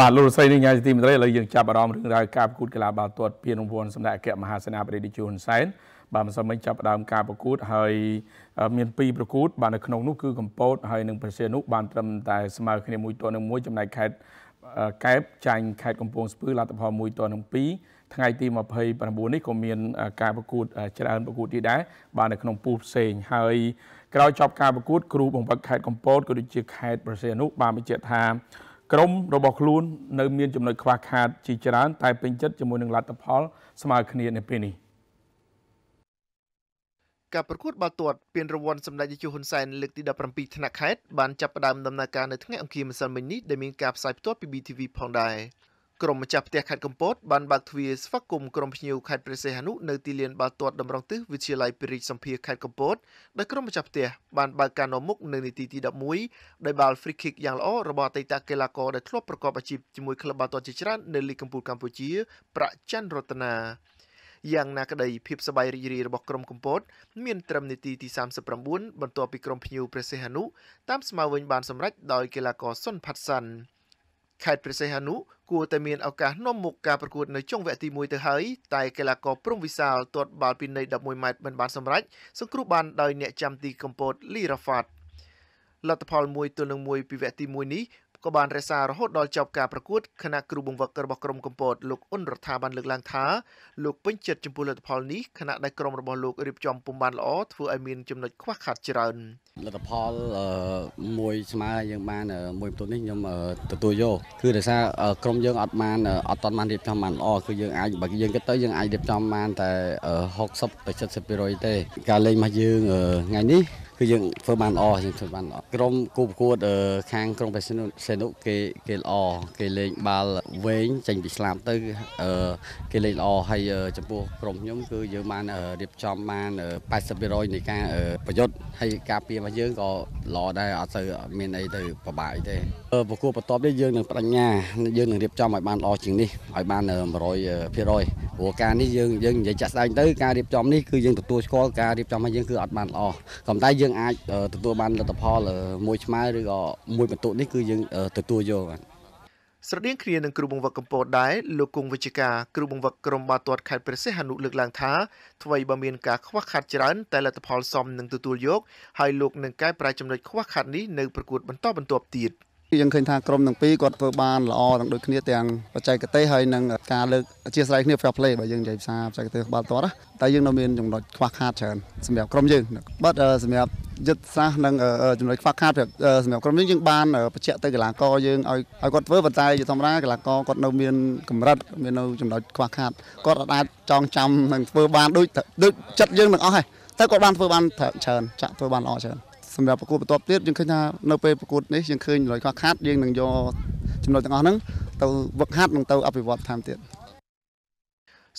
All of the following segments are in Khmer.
បាទលោកស្រីនាងកញ្ញាទីមន្ត្រីឥឡូវយើងចាប់អារម្មណ៍រឿងរ៉ាវការប្រកួតកីឡាបាល់ទាត់ពានរង្វាន់សម្ដេចអគ្គមហាសេនាបតីតេជហ៊ុនសែនបាទមិនសិនមិញចាប់ផ្ដើមការប្រកួតហើយមាន2ប្រកួតបាទនៅក្នុងនោះគឺកម្ពុជាហើយនិងប្រសៀនុបានត្រឹមតែស្មើគ្នា1ទល់នឹង1ចំណែកខេត្តកែបចាញ់ខេត្តកំពង់ស្ពឺលទ្ធផល1ទល់នឹង2ថ្ងៃទី29នេះក៏មាន ការប្រកួត ច្រើនប្រកួតទៀតដែរបាទនៅក្នុងពូលផ្សេងហើយក្រោយចប់ការប្រកួត គ្រូបង្វឹកខេត្តកំពតក៏ដូចជាខេត្តប្រសៀនុបានបញ្ជាក់ថាក្រុមរបស់ខ្លួននៅមានចំណុចខ្វះខាតជាច្រើនតែពេញចិត្តជាមួយនឹងលទ្ធផលស្មើគ្នានៅពេលនេះការប្រកួតបាល់ទាត់ពានរង្វាន់សម្ដេចនាយកហ៊ុនសែនលើកទី17ថ្នាក់ខេត្តបានចាប់ផ្ដើមដំណើរការនៅថ្ងៃអង្គារម្សិលមិញនេះដែលមានការផ្សាយផ្ទាល់ពី BTV ផងដែរ។ក្រមម្ចាស់ផ្ទះខេត្តកំពត បានបើកទ្វារស្វាគមន៍ក្រុមភ្ញៀវខេត្តព្រះសីហនុនៅទីលានបាល់ទាត់តម្រង់ទិសវិទ្យាល័យពិរិទ្ធសម្ភារខេត្តកំពតដោយក្រុមម្ចាស់ផ្ទះបានបើកការនាំមុខនៅនាទីទី11ដោយបាល់ free kick យ៉ាងល្អរបស់អតីតកីឡាករដែលធ្លាប់ប្រកបអាជីពជាមួយក្លឹបបាល់ទាត់ជាច្រើននៅលីគកំពូលកម្ពុជាប្រាក់ច័ន្ទរតនាយ៉ាងណាក្តីភាពសប្បាយរីករាយរបស់ក្រុមកម្ពុជាមានត្រឹមនាទីទី39បន្ទាប់ពីក្រុមភ្ញៀវព្រះសីហនុតាមស្មើវិញបានសម្រេចដោយកីឡាករសុនផាត់សាន់ខេត្តព្រះសីហនុគួរតែមានឱកាសនាំមុខការប្រកួតនៅចុងវគ្គទី1ទៅហើយតែកីឡាករព្រំវិសាលទាត់បាល់ពីនៃ11ម៉ែត្រមិនបានសម្រេចសង្គ្រោះបានដោយអ្នកចាំទីកំពតលីរ៉ាហ្វាត់លទ្ធផល1ទល់នឹង1ពីវគ្គទី1នេះក៏បានរសារហូតដល់ចប់ការប្រកួតគណៈគ្រូបង្វឹករបស់ក្រុមកម្ពុជាលោកអ៊ុនរដ្ឋាបានលើកឡើងថាលោកពេញចិត្តចំពោះលទ្ធផលនេះគណៈដែលក្រុមរបស់លោករៀបចំពុំបានល្អធ្វើឲ្យមានចំណុចខ្វះខាតច្រើនលទ្ធផលមួយស្មើយើងបានមួយបន្ទុននេះខ្ញុំទទួលយកគឺដោយសារក្រុមយើងអត់បានអត់តន់បានរៀបចំបានល្អគឺយើងអាចបើយើងគិតទៅយើងអាចរៀបចំបានតែ60ទៅ70%ទេការលេងរបស់យើងថ្ងៃនេះគឺយើងធ្វើបានល្អយើងធ្វើបានល្អក្រុមគូប្រកួត ខាងក្រុងបេសេនុគេគេល្អគេលេងបាល់វែងចេញពីស្លាបទៅគេលេងល្អហើយចំពោះក្រុមខ្ញុំ គឺយើងបានរៀបចំបាន80%នៃការប្រយុទ្ធហើយការពាររបស់យើងក៏ល្អដែរអត់ទៅមានអីទៅប្របាក់ទេប្រកួតបន្ទាប់នេះយើងនឹងបដញ្ញាយើងនឹងរៀបចំឲ្យបានល្អជាងនេះឲ្យបាន100%ព្រោះការនេះយើងយើងនិយាយចាក់ស្ដែងទៅការរៀបចំនេះគឺយើងទទួលស្គាល់ការរៀបចំរបស់យើងគឺអត់បានល្អក៏តែយើងអាចទទួលបានលទ្ធផល មួយឆ្មើឬក៏មួយបន្ទុកនេះគឺយើងទទួលយកបាទស្រដៀងគ្នានឹងគ្រូបង្វឹកកម្ពុជាដែរលោកគង់វិជការគ្រូបង្វឹកក្រុមបាល់ទាត់ខេត្តព្រះសីហនុលើកឡើងថាថ្មីបើមានការខ្វះខាតច្រើនតែលទ្ធផលសមនឹងទទួលយកហើយលោកនឹងកែប្រែចំណុចខ្វះខាតនេះនៅប្រកួតបន្តបន្ទាប់ទៀត។គឺយើងឃើញថាក្រុមទាំងពីរគាត់ធ្វើបានល្អទាំងដូចគ្នាទាំងបច្ចេកទេសហើយនឹងការលើកអធិស្ឋានគ្នា fair play បើយើងនិយាយភាសាបច្ចេកទេសបាល់ទាត់តែយើងនៅមានចំណុចខ្វះខាតច្រើនសម្រាប់ក្រុមយើងបាទសម្រាប់យុទ្ធសាស្ត្រនិងចំណុចខ្វះខាតសម្រាប់ក្រុមយើងយើងបានបញ្ជាក់ទៅកីឡាករយើងឲ្យឲ្យគាត់ធ្វើប៉ុន្តែជាធម្មតាកីឡាករគាត់នៅមានកម្រិតមាននៅចំណុចខ្វះខាតគាត់អាចចងចាំនិងធ្វើបានដូចដូចចិត្តយើងទាំងអស់ហើយតែគាត់បានធ្វើបានច្រើនចាក់ធ្វើបានល្អច្រើនសម្រាប់ប្រកួតបន្ទាប់ទៀតយើងឃើញថានៅពេលប្រកួតនេះយើងឃើញលុយខ្វះខាតយើងនឹងយកចំណុចទាំងអស់ហ្នឹងទៅវឹកហាត់និងទៅអភិវឌ្ឍតាមទៀត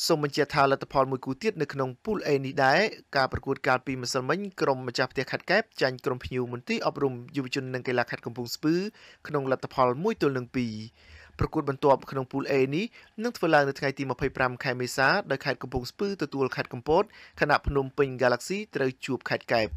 សូមបញ្ជាក់ថាលទ្ធផលមួយគូទៀតនៅក្នុង Pool A នេះដែរការប្រកួតកាលពីម្សិលមិញក្រុមម្ចាស់ផ្ទះខេត្តកែបចាញ់ក្រុមភ្ញៀវមន្ទីរអប់រំយុវជននិងកីឡាខេត្តកំពង់ស្ពឺក្នុងលទ្ធផល1ទល់នឹង2ប្រកួតបន្ទាប់ក្នុង Pool A នេះនឹងធ្វើឡើងនៅថ្ងៃទី25ខែមេសាដោយខេត្តកំពង់ស្ពឺទទួលខេត្តកំពតខណៈភ្នំពេញ Galaxy ត្រូវជួបខេត្តកែប។